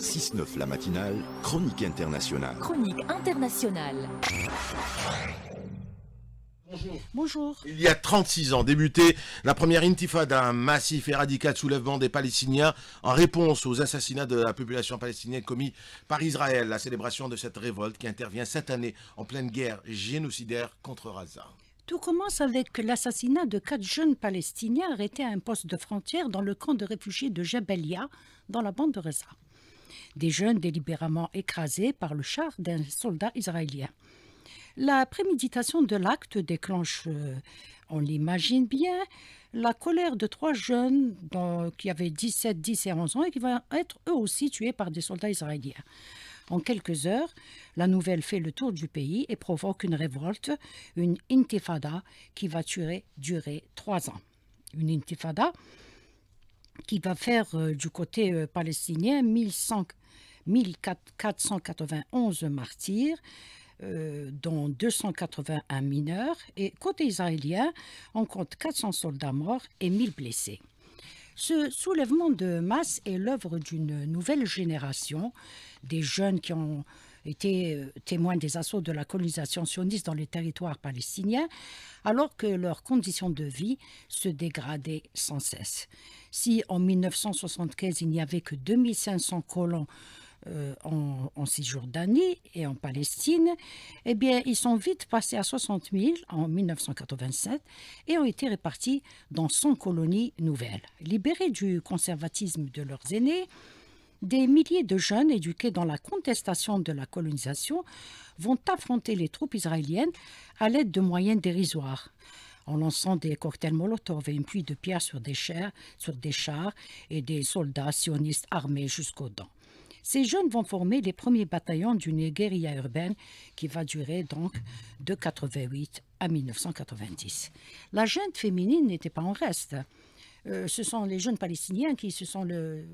6-9 la matinale, chronique internationale. Chronique internationale. Bonjour. Il y a 36 ans débutait la première intifada, un massif et radical soulèvement des Palestiniens en réponse aux assassinats de la population palestinienne commis par Israël. La célébration de cette révolte qui intervient cette année en pleine guerre génocidaire contre Gaza. Tout commence avec l'assassinat de quatre jeunes Palestiniens arrêtés à un poste de frontière dans le camp de réfugiés de Jabalia, dans la bande de Gaza des jeunes délibérément écrasés par le char d'un soldat israélien. La préméditation de l'acte déclenche, euh, on l'imagine bien, la colère de trois jeunes dont, qui avaient 17, 10 et 11 ans et qui vont être eux aussi tués par des soldats israéliens. En quelques heures, la nouvelle fait le tour du pays et provoque une révolte, une intifada qui va durer trois ans. Une intifada, qui va faire euh, du côté euh, palestinien 1100, 1491 martyrs, euh, dont 281 mineurs, et côté israélien, on compte 400 soldats morts et 1000 blessés. Ce soulèvement de masse est l'œuvre d'une nouvelle génération, des jeunes qui ont étaient euh, témoins des assauts de la colonisation sioniste dans les territoires palestiniens, alors que leurs conditions de vie se dégradaient sans cesse. Si en 1975 il n'y avait que 2500 colons euh, en, en, Cisjordanie et en Palestine, eh bien, ils sont vite passés à 60 000 en 1987 et ont été répartis dans 100 colonies nouvelles. Libérés du conservatisme de leurs aînés, des milliers de jeunes éduqués dans la contestation de la colonisation vont affronter les troupes israéliennes à l'aide de moyens dérisoires en lançant des cocktails Molotov et une pluie de pierres sur des, sur des chars et des soldats sionistes armés jusqu'aux dents. Ces jeunes vont former les premiers bataillons d'une guérilla urbaine qui va durer donc de 88 à 1990. La jeune féminine n'était pas en reste. Euh, ce sont les jeunes palestiniens qui se sont le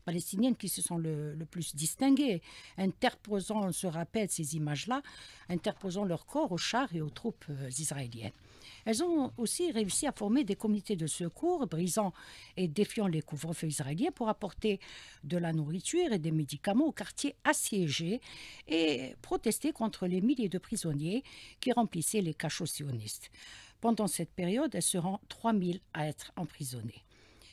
palestiniennes qui se sont le, plus distinguées, interposant, on se rappelle ces images-là, interposant leur corps aux chars et aux troupes euh, israéliennes. Elles ont aussi réussi à former des comités de secours, brisant et défiant les couvre-feux israéliens pour apporter de la nourriture et des médicaments aux quartiers assiégés et protester contre les milliers de prisonniers qui remplissaient les cachots sionistes. Pendant cette période, elles seront 3000 à être emprisonnées.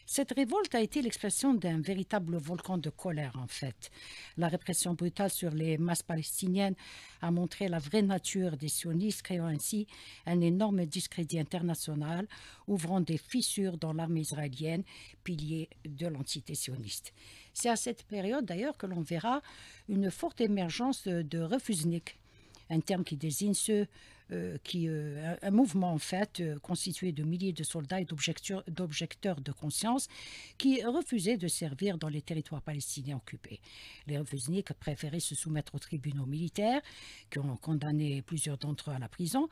Cette révolte a été l'expression d'un véritable volcan de colère, en fait. La répression brutale sur les masses palestiniennes a montré la vraie nature des sionistes, créant ainsi un énorme discrédit international, ouvrant des fissures dans l'armée israélienne, pilier de l'entité sioniste. C'est à cette période, d'ailleurs, que l'on verra une forte émergence de refusenik un terme qui désigne ceux euh, qui, euh, un mouvement en fait euh, constitué de milliers de soldats et d'objecteurs de conscience qui refusaient de servir dans les territoires palestiniens occupés. Les qui préféraient se soumettre aux tribunaux militaires qui ont condamné plusieurs d'entre eux à la prison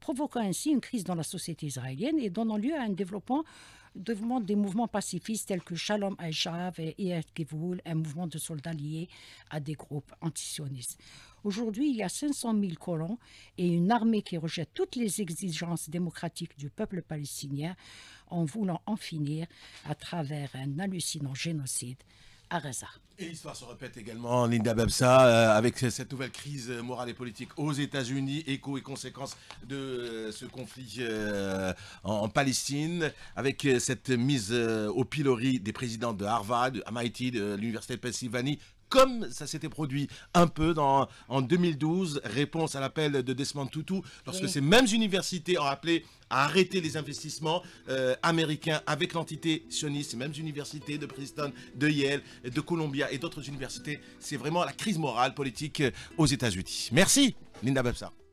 provoquant ainsi une crise dans la société israélienne et donnant lieu à un développement, des mouvements pacifistes tels que Shalom al et Iyad un mouvement de soldats liés à des groupes antisionistes. Aujourd'hui, il y a 500 000 colons et une armée qui rejette toutes les exigences démocratiques du peuple palestinien en voulant en finir à travers un hallucinant génocide et l'histoire se répète également, Linda Babsa, euh, avec cette nouvelle crise morale et politique aux États-Unis, écho et conséquence de euh, ce conflit euh, en, en, Palestine, avec cette mise au pilori des présidents de Harvard, de MIT, de l'Université de Pennsylvanie, comme ça s'était produit un peu en 2012, réponse à l'appel de Desmond Tutu, lorsque ces mêmes universités ont appelé à arrêter les investissements euh, américains avec l'entité sioniste, ces mêmes universités de Princeton, de Yale, de Columbia et d'autres universités. C'est vraiment la crise morale politique aux États-Unis. Merci, Linda Babsa.